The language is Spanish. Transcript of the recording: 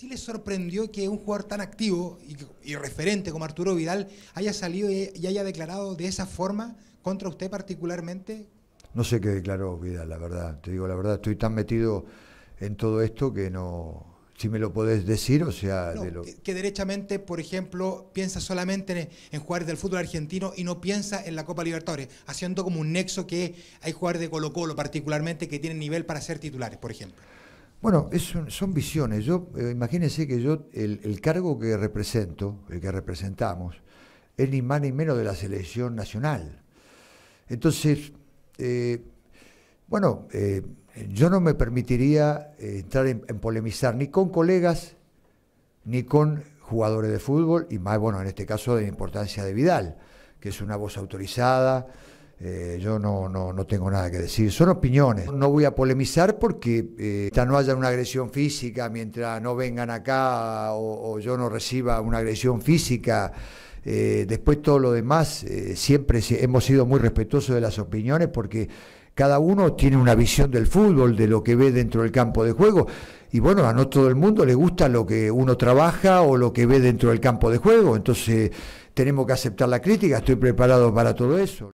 ¿Si les sorprendió que un jugador tan activo y, referente como Arturo Vidal haya salido y, haya declarado de esa forma contra usted particularmente? No sé qué declaró Vidal, la verdad. Te digo la verdad, estoy tan metido en todo esto que no... Si me lo podés decir, o sea... que, derechamente, por ejemplo, piensa solamente en, en jugadores del fútbol argentino y no piensa en la Copa Libertadores, haciendo como un nexo que hay jugadores de Colo Colo particularmente que tienen nivel para ser titulares, por ejemplo. Bueno, son visiones. Yo, eh, imagínense que yo, el, cargo que represento, el que representamos, es ni más ni menos de la selección nacional. Entonces, eh, bueno, eh, yo no me permitiría entrar en, polemizar ni con colegas, ni con jugadores de fútbol, y más, bueno, en este caso de importancia de Vidal, que es una voz autorizada, eh, yo no, no, tengo nada que decir, son opiniones. No voy a polemizar porque eh, no haya una agresión física, mientras no vengan acá o, yo no reciba una agresión física, eh, después todo lo demás, eh, siempre hemos sido muy respetuosos de las opiniones porque cada uno tiene una visión del fútbol, de lo que ve dentro del campo de juego. Y bueno, a no todo el mundo le gusta lo que uno trabaja o lo que ve dentro del campo de juego. Entonces tenemos que aceptar la crítica, estoy preparado para todo eso.